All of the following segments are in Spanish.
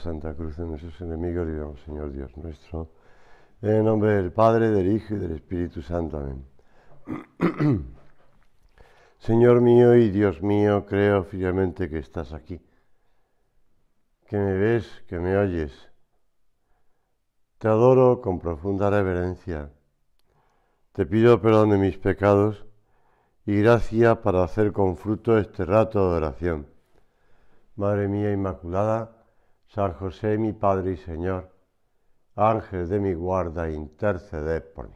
Santa Cruz de nuestros enemigos, vamos Señor Dios nuestro. En el nombre del Padre, del Hijo y del Espíritu Santo. Amén. Señor mío y Dios mío, creo fielmente que estás aquí, que me ves, que me oyes. Te adoro con profunda reverencia. Te pido perdón de mis pecados y gracia para hacer con fruto este rato de oración. Madre mía Inmaculada, San José, mi Padre y Señor, Ángel de mi guarda, interceded por mí.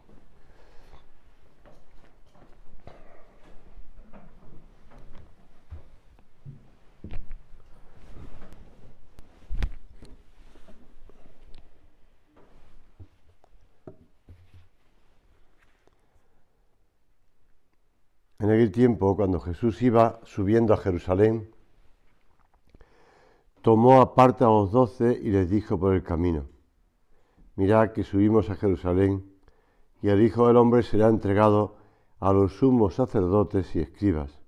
En aquel tiempo, cuando Jesús iba subiendo a Jerusalén, tomó aparte a los doce y les dijo por el camino, mirad que subimos a Jerusalén y el Hijo del Hombre será entregado a los sumos sacerdotes y escribas.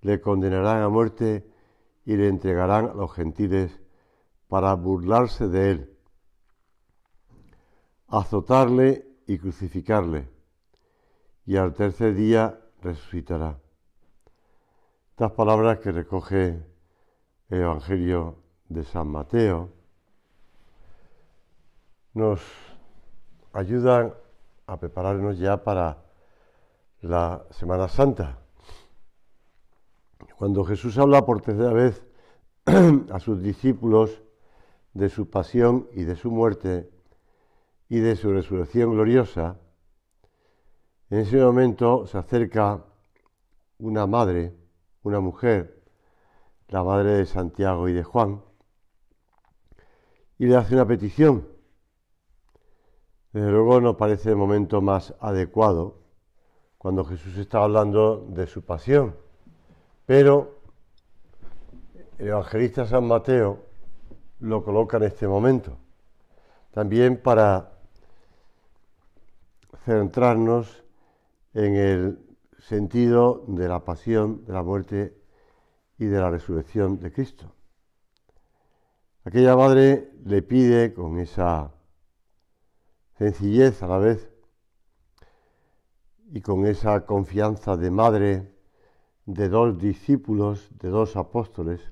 Le condenarán a muerte y le entregarán a los gentiles para burlarse de él, azotarle y crucificarle, y al tercer día resucitará. Estas palabras que recoge Evangelio de San Mateo, nos ayuda a prepararnos ya para la Semana Santa. Cuando Jesús habla por tercera vez a sus discípulos de su pasión y de su muerte y de su resurrección gloriosa, en ese momento se acerca una madre, una mujer, la madre de Santiago y de Juan, y le hace una petición. Desde luego no parece el momento más adecuado cuando Jesús está hablando de su pasión, pero el evangelista San Mateo lo coloca en este momento, también para centrarnos en el sentido de la pasión, de la muerte y de la resurrección de Cristo. Aquella madre le pide con esa sencillez a la vez y con esa confianza de madre de dos discípulos, de dos apóstoles,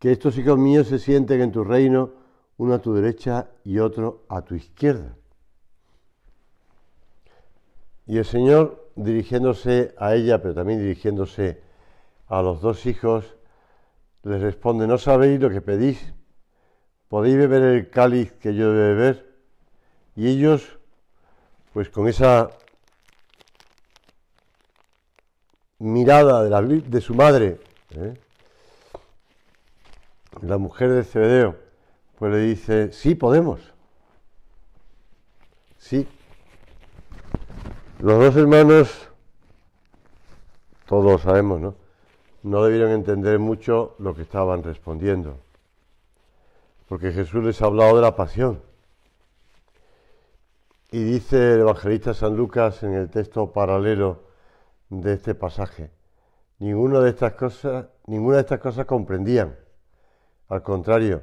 que estos hijos míos se sienten en tu reino, uno a tu derecha y otro a tu izquierda. Y el Señor, dirigiéndose a ella, pero también dirigiéndose a los dos hijos, les responde, no sabéis lo que pedís, podéis beber el cáliz que yo debe beber. Y ellos, pues con esa mirada de, su madre, ¿eh? la mujer de Cebedeo, pues le dice, sí podemos. Sí. Los dos hermanos, todos sabemos, ¿no? no debieron entender mucho lo que estaban respondiendo, porque Jesús les ha hablado de la pasión. Y dice el evangelista San Lucas en el texto paralelo de este pasaje, ninguna de estas cosas, ninguna de estas cosas comprendían. Al contrario,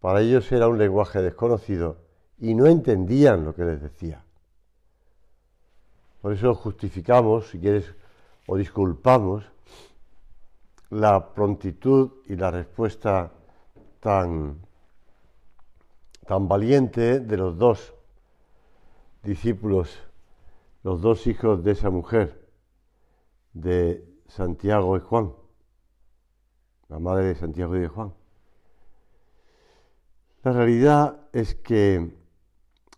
para ellos era un lenguaje desconocido y no entendían lo que les decía. Por eso justificamos, si quieres, o disculpamos la prontitud y la respuesta tan, tan valiente de los dos discípulos, los dos hijos de esa mujer, de Santiago y Juan, la madre de Santiago y de Juan. La realidad es que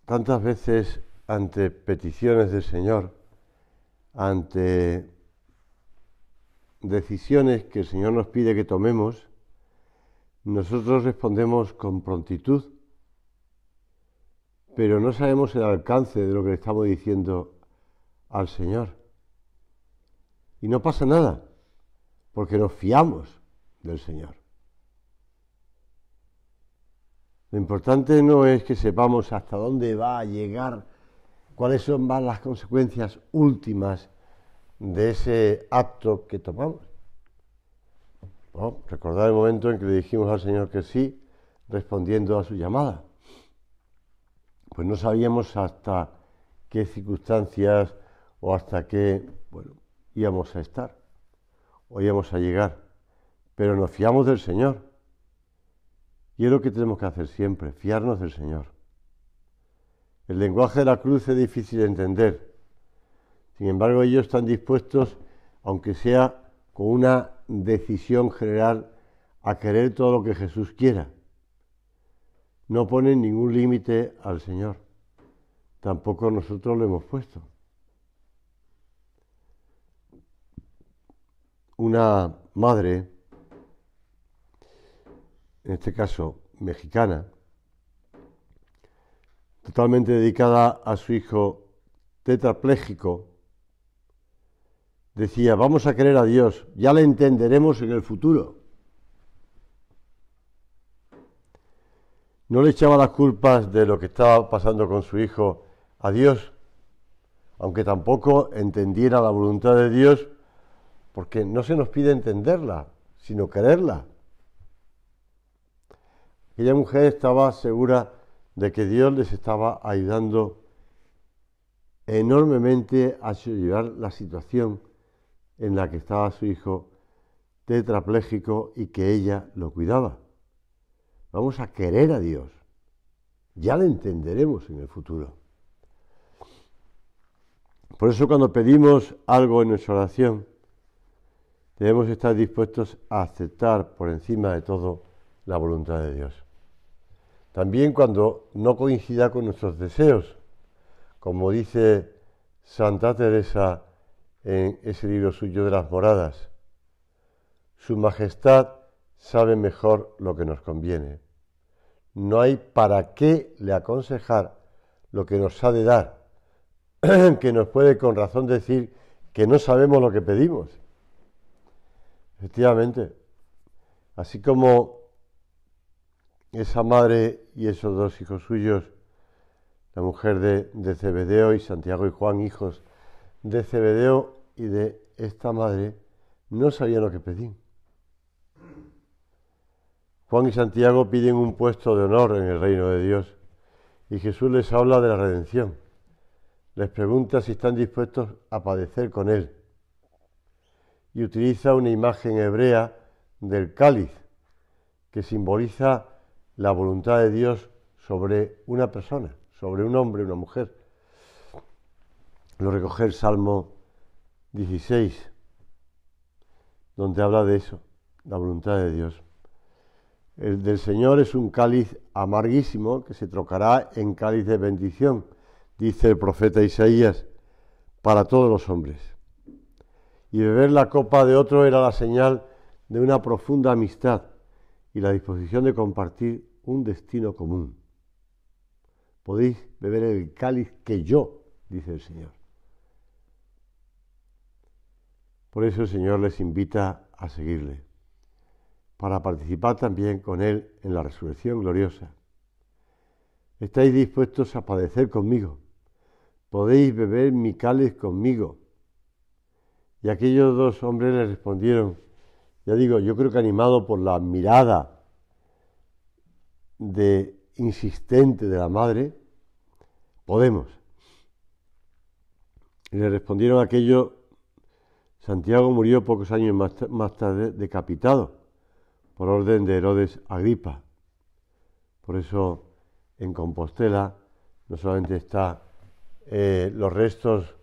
tantas veces ante peticiones del Señor, ante decisiones que el Señor nos pide que tomemos, nosotros respondemos con prontitud, pero no sabemos el alcance de lo que le estamos diciendo al Señor. Y no pasa nada, porque nos fiamos del Señor. Lo importante no es que sepamos hasta dónde va a llegar, cuáles son las consecuencias últimas de ese acto que tomamos. Recordar el momento en que le dijimos al Señor que sí, respondiendo a su llamada. Pues no sabíamos hasta qué circunstancias o hasta qué bueno, íbamos a estar o íbamos a llegar, pero nos fiamos del Señor. Y es lo que tenemos que hacer siempre, fiarnos del Señor. El lenguaje de la cruz es difícil de entender, sin embargo, ellos están dispuestos, aunque sea con una decisión general, a querer todo lo que Jesús quiera. No ponen ningún límite al Señor. Tampoco nosotros lo hemos puesto. Una madre, en este caso mexicana, totalmente dedicada a su hijo tetrapléjico, decía, vamos a creer a Dios, ya le entenderemos en el futuro. No le echaba las culpas de lo que estaba pasando con su hijo a Dios, aunque tampoco entendiera la voluntad de Dios, porque no se nos pide entenderla, sino quererla. Aquella mujer estaba segura de que Dios les estaba ayudando enormemente a llevar la situación en la que estaba su hijo tetrapléjico y que ella lo cuidaba. Vamos a querer a Dios. Ya le entenderemos en el futuro. Por eso cuando pedimos algo en nuestra oración, debemos estar dispuestos a aceptar por encima de todo la voluntad de Dios. También cuando no coincida con nuestros deseos, como dice Santa Teresa en ese libro suyo de las moradas. Su Majestad sabe mejor lo que nos conviene. No hay para qué le aconsejar lo que nos ha de dar, que nos puede con razón decir que no sabemos lo que pedimos. Efectivamente, así como esa madre y esos dos hijos suyos, la mujer de, de y Santiago y Juan, hijos de cebedeo y de esta madre no sabían lo que pedían. Juan y Santiago piden un puesto de honor en el reino de Dios y Jesús les habla de la redención. Les pregunta si están dispuestos a padecer con Él y utiliza una imagen hebrea del cáliz que simboliza la voluntad de Dios sobre una persona, sobre un hombre, una mujer lo recoge el Salmo 16, donde habla de eso, la voluntad de Dios. El del Señor es un cáliz amarguísimo que se trocará en cáliz de bendición, dice el profeta Isaías, para todos los hombres. Y beber la copa de otro era la señal de una profunda amistad y la disposición de compartir un destino común. Podéis beber el cáliz que yo, dice el Señor. Por eso el Señor les invita a seguirle, para participar también con Él en la resurrección gloriosa. Estáis dispuestos a padecer conmigo, podéis beber mi cáliz conmigo. Y aquellos dos hombres le respondieron, ya digo, yo creo que animado por la mirada de insistente de la madre, podemos. Y le respondieron aquello Santiago murió pocos años más, tarde decapitado por orden de Herodes Agripa. Por eso en Compostela no solamente están eh, los restos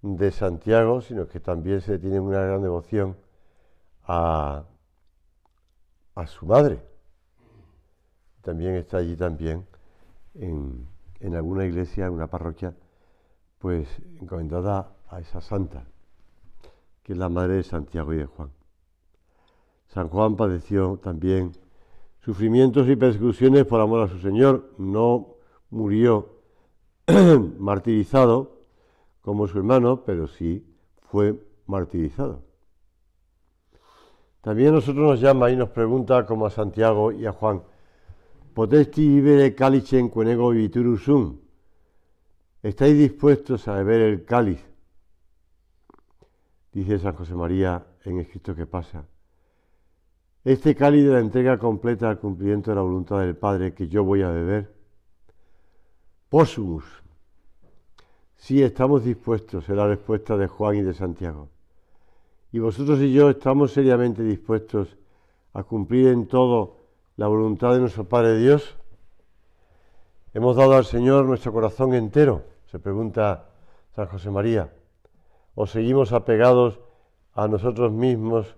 de Santiago, sino que también se tiene una gran devoción a, su madre. También está allí también en, en alguna iglesia, en una parroquia, pues encomendada a esa santa que es la madre de Santiago y de Juan. San Juan padeció también sufrimientos y persecuciones por amor a su Señor, no murió martirizado como su hermano, pero sí fue martirizado. También a nosotros nos llama y nos pregunta, como a Santiago y a Juan, Potesti vivere en cuenego viturus sum. ¿Estáis dispuestos a beber el cáliz dice San José María en Escrito que pasa. Este cálido de la entrega completa al cumplimiento de la voluntad del Padre que yo voy a beber, posumus, si sí, estamos dispuestos, es la respuesta de Juan y de Santiago. Y vosotros y yo estamos seriamente dispuestos a cumplir en todo la voluntad de nuestro Padre Dios. Hemos dado al Señor nuestro corazón entero, se pregunta San José María o seguimos apegados a nosotros mismos,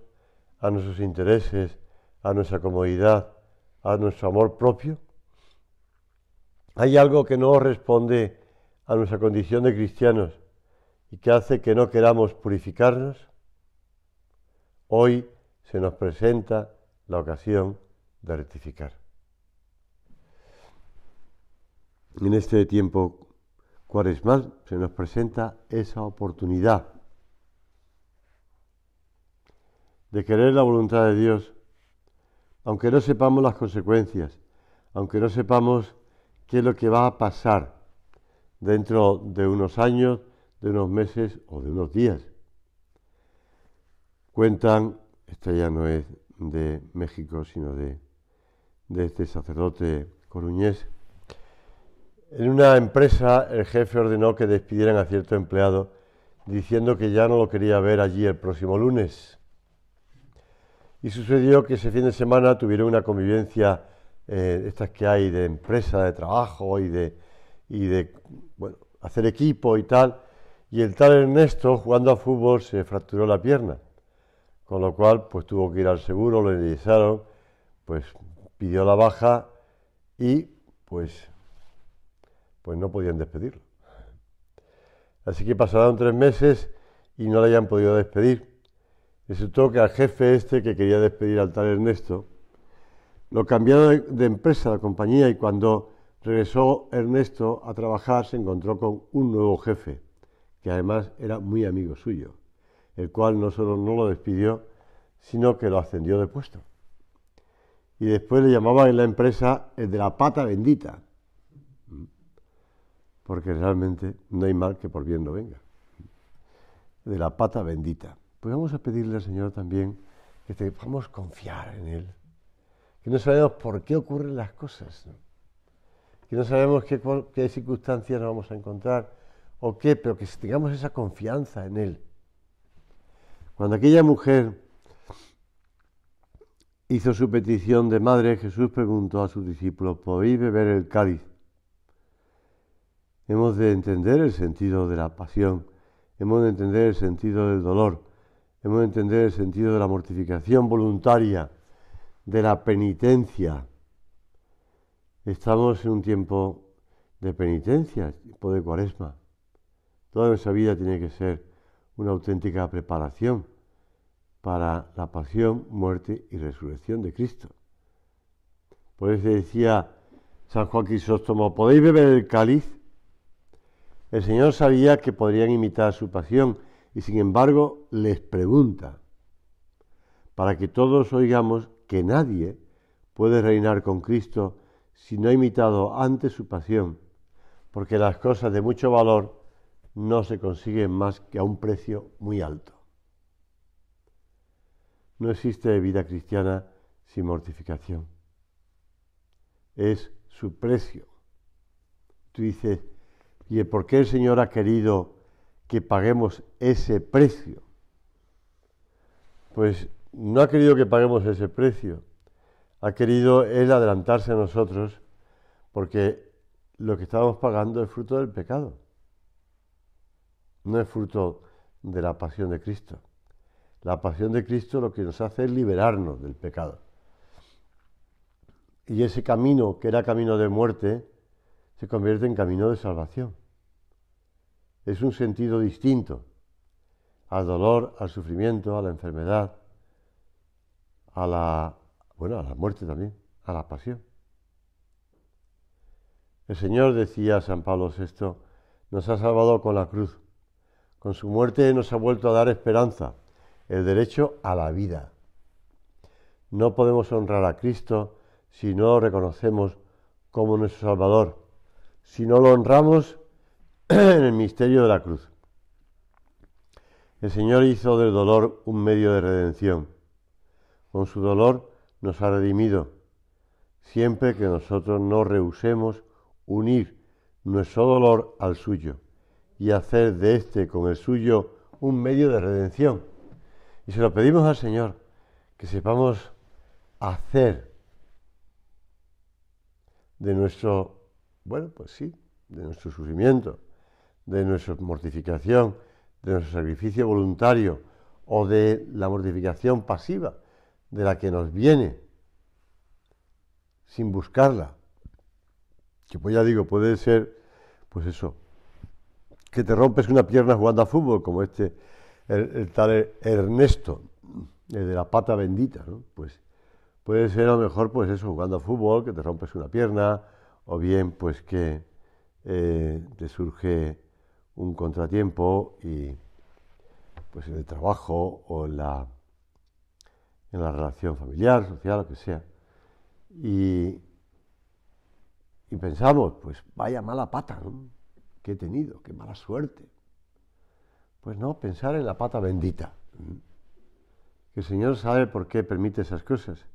a nuestros intereses, a nuestra comodidad, a nuestro amor propio? Hay algo que no responde a nuestra condición de cristianos y que hace que no queramos purificarnos. Hoy se nos presenta la ocasión de rectificar. En este tiempo más? se nos presenta esa oportunidad de querer la voluntad de Dios, aunque no sepamos las consecuencias, aunque no sepamos qué es lo que va a pasar dentro de unos años, de unos meses o de unos días. Cuentan, esta ya no es de México, sino de este sacerdote coruñés, en una empresa el jefe ordenó que despidieran a cierto empleado diciendo que ya no lo quería ver allí el próximo lunes. Y sucedió que ese fin de semana tuvieron una convivencia, eh, estas que hay de empresa, de trabajo y de, hacer equipo y tal, y el tal Ernesto jugando a fútbol se fracturó la pierna, con lo cual pues tuvo que ir al seguro, lo indemnizaron, pues pidió la baja y pues pues no podían despedirlo. Así que pasaron tres meses y no le hayan podido despedir. Resultó que al jefe este que quería despedir al tal Ernesto, lo cambiaron de empresa, la compañía, y cuando regresó Ernesto a trabajar se encontró con un nuevo jefe, que además era muy amigo suyo, el cual no solo no lo despidió, sino que lo ascendió de puesto. Y después le llamaban en la empresa el de la pata bendita, porque realmente no hay mal que por bien no venga. De la pata bendita. Pues vamos a pedirle al Señor también que te podamos confiar en Él, que no sabemos por qué ocurren las cosas, que no sabemos qué, qué circunstancias nos vamos a encontrar o qué, pero que tengamos esa confianza en Él. Cuando aquella mujer hizo su petición de madre, Jesús preguntó a sus discípulos, ¿podéis beber el cáliz Hemos de entender el sentido de la pasión, hemos de entender el sentido del dolor, hemos de entender el sentido de la mortificación voluntaria, de la penitencia. Estamos en un tiempo de penitencia, tiempo de cuaresma. Toda nuestra vida tiene que ser una auténtica preparación para la pasión, muerte y resurrección de Cristo. Por eso decía San Juan Crisóstomo, ¿podéis beber el cáliz? El Señor sabía que podrían imitar su pasión y sin embargo les pregunta, para que todos oigamos que nadie puede reinar con Cristo si no ha imitado antes su pasión, porque las cosas de mucho valor no se consiguen más que a un precio muy alto. No existe vida cristiana sin mortificación. Es su precio. Tú dices, y el por qué el Señor ha querido que paguemos ese precio. Pues no ha querido que paguemos ese precio. Ha querido Él adelantarse a nosotros porque lo que estábamos pagando es fruto del pecado. No es fruto de la pasión de Cristo. La pasión de Cristo lo que nos hace es liberarnos del pecado. Y ese camino que era camino de muerte, se convierte en camino de salvación. Es un sentido distinto al dolor, al sufrimiento, a la enfermedad, a la, bueno, a la muerte también, a la pasión. El Señor decía a San Pablo VI, nos ha salvado con la cruz. Con su muerte nos ha vuelto a dar esperanza, el derecho a la vida. No podemos honrar a Cristo si no lo reconocemos como nuestro Salvador si no lo honramos en el misterio de la cruz. El Señor hizo del dolor un medio de redención. Con su dolor nos ha redimido, siempre que nosotros no rehusemos unir nuestro dolor al suyo y hacer de este con el suyo un medio de redención. Y se lo pedimos al Señor, que sepamos hacer de nuestro bueno, pues sí, de nuestro sufrimiento, de nuestra mortificación, de nuestro sacrificio voluntario o de la mortificación pasiva, de la que nos viene sin buscarla, que pues ya digo, puede ser, pues eso, que te rompes una pierna jugando a fútbol, como este, el, tal Ernesto, el de la pata bendita, ¿no? Pues puede ser a lo mejor, pues eso, jugando a fútbol, que te rompes una pierna, o bien pues que te eh, surge un contratiempo y pues en el trabajo o en la, en la relación familiar, social, lo que sea. Y, pensamos, pues vaya mala pata que he tenido, qué mala suerte. Pues no, pensar en la pata bendita. Que el Señor sabe por qué permite esas cosas.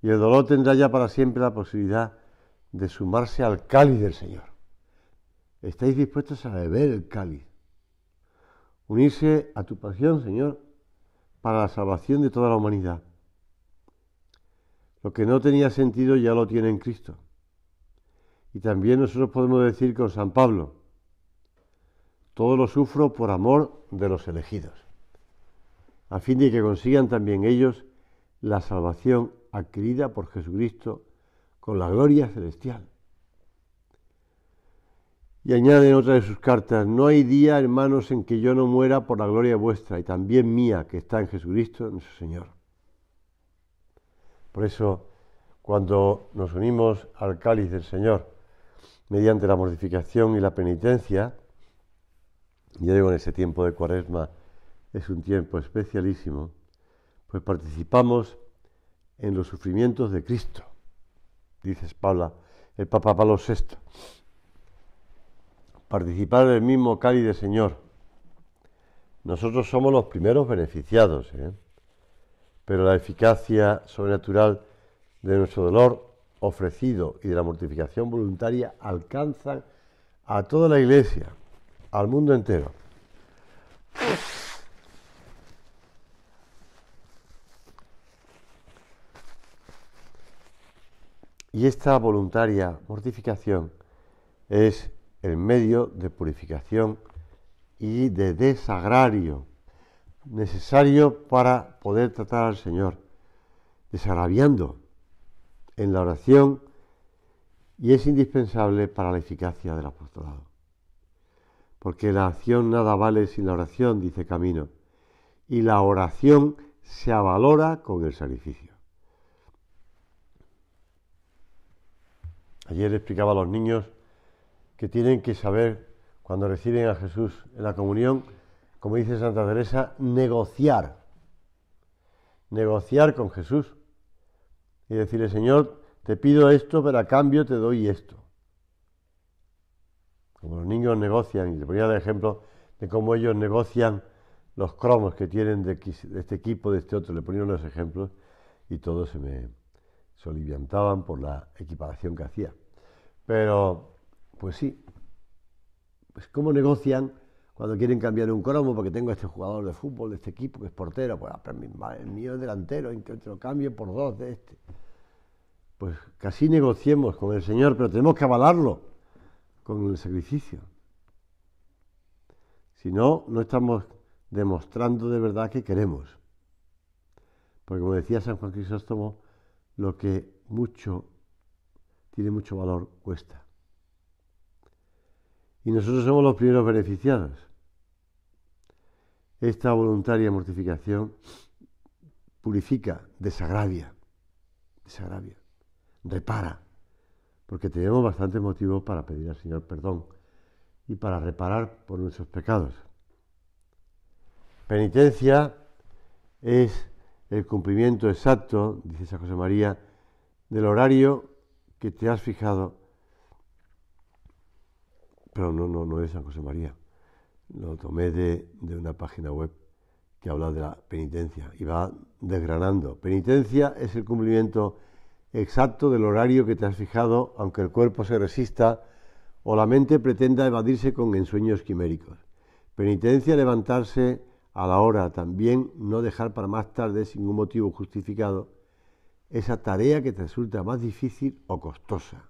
Y el dolor tendrá ya para siempre la posibilidad de sumarse al cáliz del Señor. Estáis dispuestos a beber el cáliz. Unirse a tu pasión, Señor, para la salvación de toda la humanidad. Lo que no tenía sentido ya lo tiene en Cristo. Y también nosotros podemos decir con San Pablo, todo lo sufro por amor de los elegidos, a fin de que consigan también ellos la salvación adquirida por Jesucristo con la gloria celestial. Y añade en otra de sus cartas, no hay día, hermanos, en que yo no muera por la gloria vuestra y también mía, que está en Jesucristo, nuestro Señor. Por eso, cuando nos unimos al cáliz del Señor, mediante la mortificación y la penitencia, ya digo, en ese tiempo de cuaresma es un tiempo especialísimo, pues participamos en los sufrimientos de Cristo dices Paula, el Papa Pablo VI, participar del mismo cáliz de Señor. Nosotros somos los primeros beneficiados, ¿eh? pero la eficacia sobrenatural de nuestro dolor ofrecido y de la mortificación voluntaria alcanzan a toda la Iglesia, al mundo entero. Y esta voluntaria mortificación es el medio de purificación y de desagrario necesario para poder tratar al Señor, desagraviando en la oración y es indispensable para la eficacia del apostolado. Porque la acción nada vale sin la oración, dice Camino, y la oración se avalora con el sacrificio. Ayer explicaba a los niños que tienen que saber, cuando reciben a Jesús en la comunión, como dice Santa Teresa, negociar. Negociar con Jesús y decirle, Señor, te pido esto, pero a cambio te doy esto. Como los niños negocian, y le ponía el ejemplo de cómo ellos negocian los cromos que tienen de este equipo, de este otro, le ponía unos ejemplos y todo se me, se oliviantaban por la equiparación que hacía. Pero, pues sí, pues cómo negocian cuando quieren cambiar un cromo, porque tengo este jugador de fútbol de este equipo que es portero, pues ah, el mío es delantero, en que te lo cambie por dos de este. Pues casi negociemos con el Señor, pero tenemos que avalarlo con el sacrificio. Si no, no estamos demostrando de verdad que queremos. Porque como decía San Juan Crisóstomo, lo que mucho tiene mucho valor cuesta. Y nosotros somos los primeros beneficiados. Esta voluntaria mortificación purifica, desagravia, desagravia, repara, porque tenemos bastantes motivos para pedir al Señor perdón y para reparar por nuestros pecados. Penitencia es el cumplimiento exacto, dice San José María, del horario que te has fijado. Pero no, no, no es San José María. Lo tomé de, una página web que habla de la penitencia y va desgranando. Penitencia es el cumplimiento exacto del horario que te has fijado, aunque el cuerpo se resista o la mente pretenda evadirse con ensueños quiméricos. Penitencia levantarse a la hora también no dejar para más tarde, sin un motivo justificado, esa tarea que te resulta más difícil o costosa.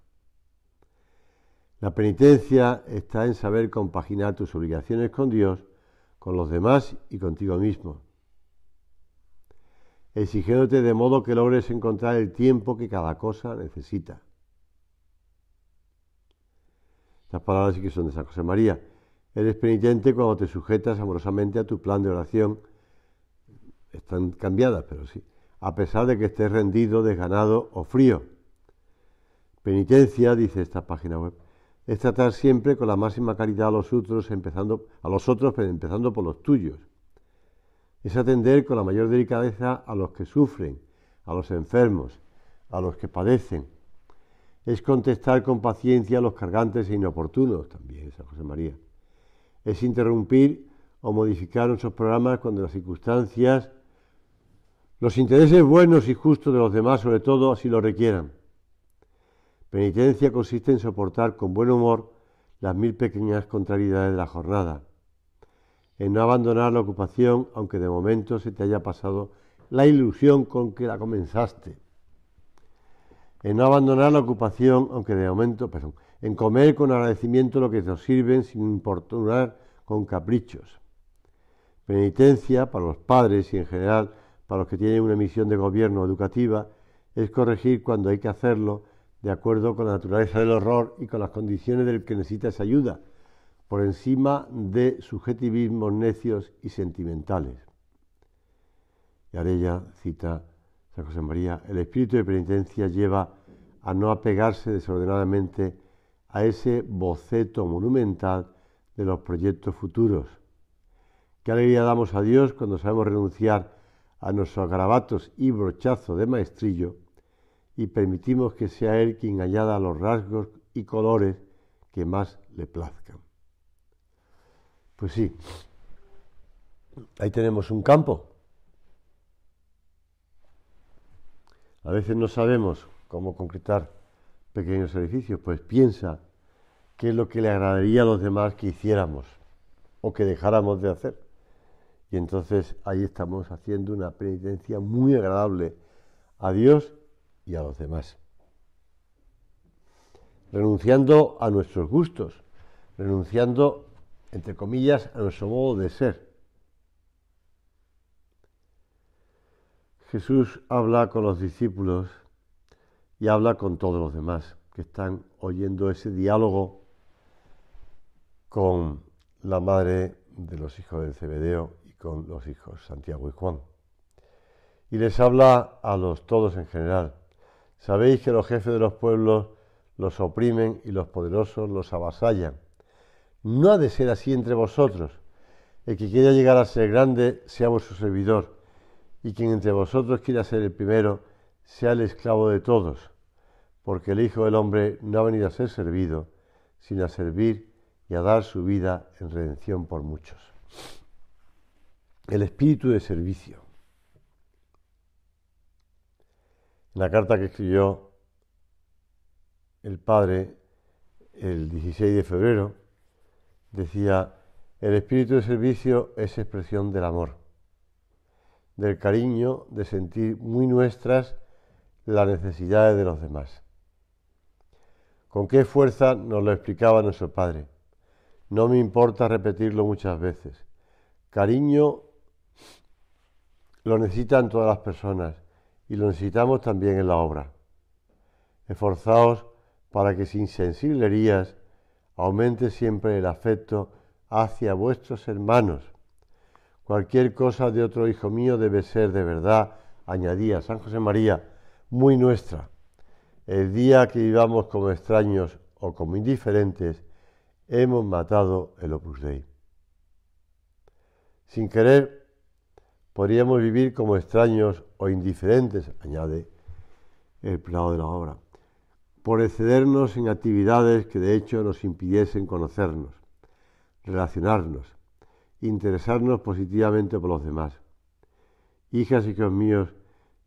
La penitencia está en saber compaginar tus obligaciones con Dios, con los demás y contigo mismo, exigiéndote de modo que logres encontrar el tiempo que cada cosa necesita. Estas palabras sí que son de San José María. Eres penitente cuando te sujetas amorosamente a tu plan de oración. Están cambiadas, pero sí. A pesar de que estés rendido, desganado o frío. Penitencia, dice esta página web, es tratar siempre con la máxima caridad a los otros, empezando, a los otros, pero empezando por los tuyos. Es atender con la mayor delicadeza a los que sufren, a los enfermos, a los que padecen. Es contestar con paciencia a los cargantes e inoportunos, también San José María es interrumpir o modificar nuestros programas cuando las circunstancias, los intereses buenos y justos de los demás, sobre todo, así lo requieran. Penitencia consiste en soportar con buen humor las mil pequeñas contrariedades de la jornada, en no abandonar la ocupación aunque de momento se te haya pasado la ilusión con que la comenzaste, en no abandonar la ocupación aunque de momento, en comer con agradecimiento lo que nos sirven sin importunar con caprichos. Penitencia para los padres y en general para los que tienen una misión de gobierno educativa es corregir cuando hay que hacerlo de acuerdo con la naturaleza del horror y con las condiciones del que necesita esa ayuda, por encima de subjetivismos necios y sentimentales. Y Arella cita a José María, el espíritu de penitencia lleva a no apegarse desordenadamente a ese boceto monumental de los proyectos futuros. Qué alegría damos a Dios cuando sabemos renunciar a nuestros garabatos y brochazos de maestrillo y permitimos que sea Él quien añada los rasgos y colores que más le plazcan. Pues sí, ahí tenemos un campo. A veces no sabemos cómo concretar pequeños edificios, pues piensa qué es lo que le agradaría a los demás que hiciéramos o que dejáramos de hacer. Y entonces ahí estamos haciendo una penitencia muy agradable a Dios y a los demás. Renunciando a nuestros gustos, renunciando, entre comillas, a nuestro modo de ser. Jesús habla con los discípulos y habla con todos los demás que están oyendo ese diálogo con la madre de los hijos del Cebedeo y con los hijos Santiago y Juan. Y les habla a los todos en general. Sabéis que los jefes de los pueblos los oprimen y los poderosos los avasallan. No ha de ser así entre vosotros. El que quiera llegar a ser grande, sea su servidor. Y quien entre vosotros quiera ser el primero, sea el esclavo de todos, porque el Hijo del Hombre no ha venido a ser servido, sino a servir y a dar su vida en redención por muchos. El espíritu de servicio. En la carta que escribió el Padre el 16 de febrero, decía, el espíritu de servicio es expresión del amor, del cariño, de sentir muy nuestras las necesidades de los demás. Con qué fuerza nos lo explicaba nuestro Padre. No me importa repetirlo muchas veces. Cariño lo necesitan todas las personas y lo necesitamos también en la obra. Esforzaos para que sin sensiblerías aumente siempre el afecto hacia vuestros hermanos. Cualquier cosa de otro hijo mío debe ser de verdad, añadía San José María, muy nuestra. El día que vivamos como extraños o como indiferentes, hemos matado el Opus Dei. Sin querer, podríamos vivir como extraños o indiferentes, añade el plano de la obra, por excedernos en actividades que de hecho nos impidiesen conocernos, relacionarnos, interesarnos positivamente por los demás. Hijas y hijos míos,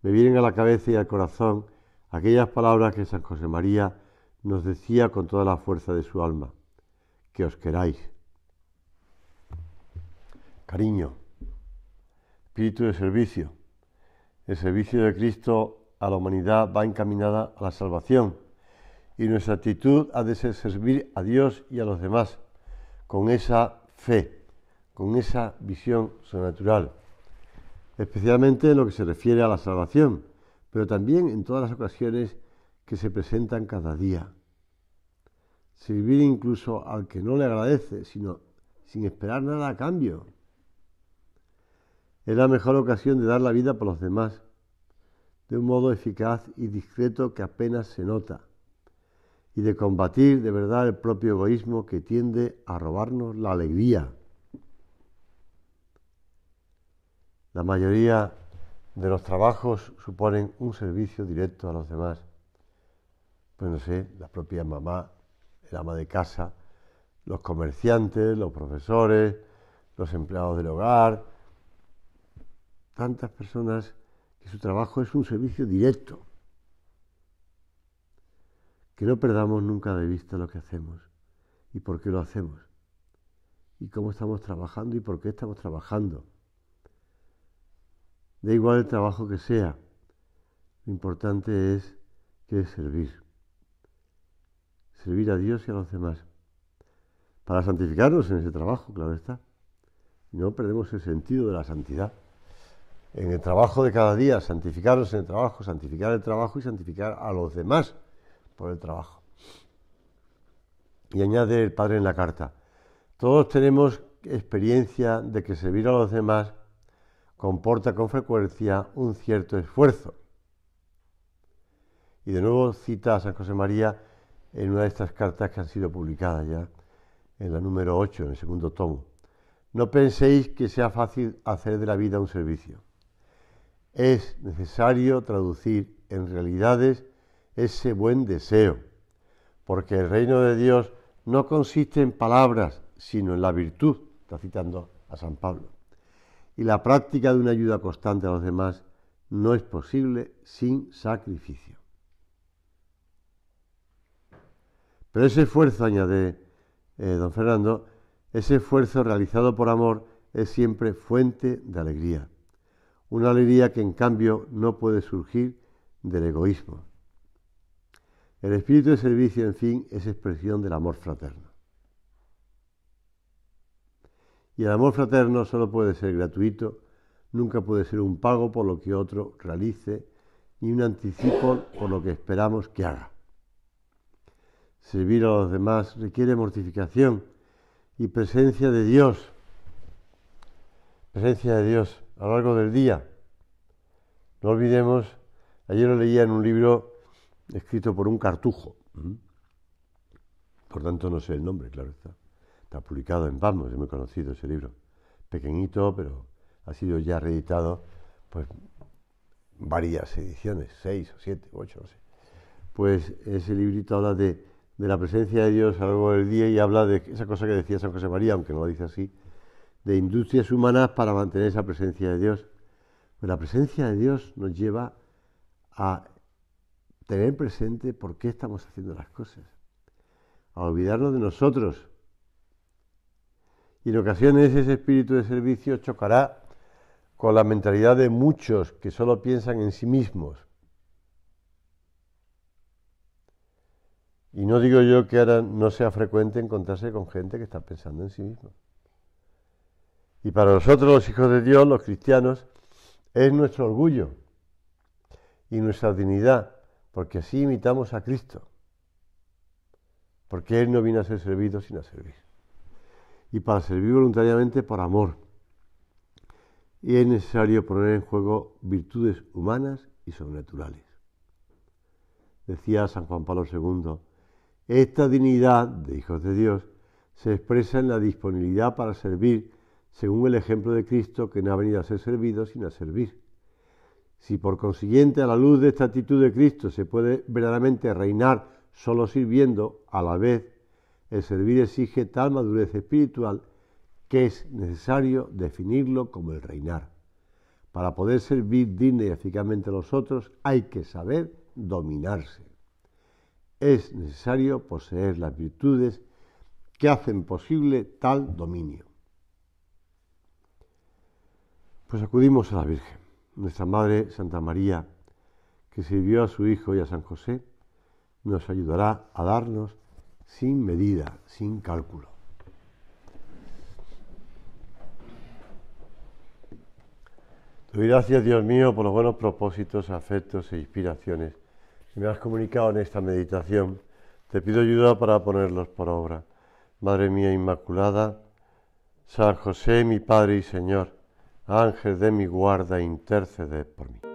me vienen a la cabeza y al corazón aquellas palabras que San José María nos decía con toda la fuerza de su alma, que os queráis. Cariño, espíritu de servicio. El servicio de Cristo a la humanidad va encaminada a la salvación y nuestra actitud ha de ser servir a Dios y a los demás con esa fe, con esa visión sobrenatural especialmente en lo que se refiere a la salvación, pero también en todas las ocasiones que se presentan cada día. Servir incluso al que no le agradece, sino sin esperar nada a cambio. Es la mejor ocasión de dar la vida por los demás, de un modo eficaz y discreto que apenas se nota, y de combatir de verdad el propio egoísmo que tiende a robarnos la alegría. La mayoría de los trabajos suponen un servicio directo a los demás. Pues no sé, la propia mamá, el ama de casa, los comerciantes, los profesores, los empleados del hogar, tantas personas que su trabajo es un servicio directo. Que no perdamos nunca de vista lo que hacemos y por qué lo hacemos y cómo estamos trabajando y por qué estamos trabajando Da igual el trabajo que sea, lo importante es que es servir. Servir a Dios y a los demás. Para santificarnos en ese trabajo, claro está. No perdemos el sentido de la santidad. En el trabajo de cada día, santificarnos en el trabajo, santificar el trabajo y santificar a los demás por el trabajo. Y añade el Padre en la carta, todos tenemos experiencia de que servir a los demás comporta con frecuencia un cierto esfuerzo. Y de nuevo cita a San José María en una de estas cartas que han sido publicadas ya, en la número 8, en el segundo tomo. No penséis que sea fácil hacer de la vida un servicio. Es necesario traducir en realidades ese buen deseo, porque el reino de Dios no consiste en palabras, sino en la virtud, está citando a San Pablo y la práctica de una ayuda constante a los demás no es posible sin sacrificio. Pero ese esfuerzo, añade eh, don Fernando, ese esfuerzo realizado por amor es siempre fuente de alegría. Una alegría que en cambio no puede surgir del egoísmo. El espíritu de servicio, en fin, es expresión del amor fraterno. Y el amor fraterno solo puede ser gratuito, nunca puede ser un pago por lo que otro realice, ni un anticipo por lo que esperamos que haga. Servir a los demás requiere mortificación y presencia de Dios, presencia de Dios a lo largo del día. No olvidemos, ayer lo leía en un libro escrito por un cartujo, por tanto no sé el nombre, claro está. Está publicado en Vamos es muy conocido ese libro. Pequeñito, pero ha sido ya reeditado pues varias ediciones, seis o siete, ocho, no sé. Pues ese librito habla de, de la presencia de Dios a lo largo del día y habla de esa cosa que decía San José María, aunque no lo dice así, de industrias humanas para mantener esa presencia de Dios. Pues la presencia de Dios nos lleva a tener presente por qué estamos haciendo las cosas, a olvidarnos de nosotros y en ocasiones ese espíritu de servicio chocará con la mentalidad de muchos que solo piensan en sí mismos. Y no digo yo que ahora no sea frecuente encontrarse con gente que está pensando en sí mismo. Y para nosotros los hijos de Dios, los cristianos, es nuestro orgullo y nuestra dignidad, porque así imitamos a Cristo, porque Él no vino a ser servido, sino a servir y para servir voluntariamente por amor. Y es necesario poner en juego virtudes humanas y sobrenaturales. Decía San Juan Pablo II, esta dignidad de hijos de Dios se expresa en la disponibilidad para servir según el ejemplo de Cristo que no ha venido a ser servido sino a servir. Si por consiguiente a la luz de esta actitud de Cristo se puede verdaderamente reinar solo sirviendo a la vez el servir exige tal madurez espiritual que es necesario definirlo como el reinar. Para poder servir digna y eficazmente a los otros hay que saber dominarse. Es necesario poseer las virtudes que hacen posible tal dominio. Pues acudimos a la Virgen, nuestra Madre Santa María, que sirvió a su Hijo y a San José, nos ayudará a darnos sin medida, sin cálculo. Doy gracias, Dios mío, por los buenos propósitos, afectos e inspiraciones que me has comunicado en esta meditación. Te pido ayuda para ponerlos por obra. Madre mía Inmaculada, San José, mi Padre y Señor, Ángel de mi guarda, intercede por mí.